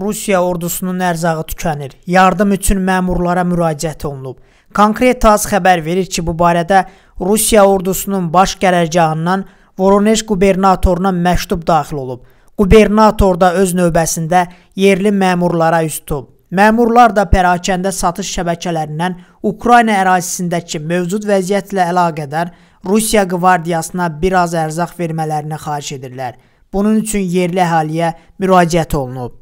Rusiya ordusunun ərzağı tükənir. Yardım üçün məmurlara müraciət olunub. Konkret TASS xəbər verir ki, bu barədə Rusiya ordusunun baş qərargahından Voronej qubernatoruna məktub daxil olub. Qubernator da öz növbəsində yerli məmurlara üz tutub. Məmurlar da pərakəndə satış şəbəkələrindən Ukrayna ərazisindəki mövcud vəziyyətlə əlaqədar Rusiya qvardiyasına bir az ərzaq vermələrini xahiş edirlər. Bunun üçün yerli əhaliyə müraciət olunub.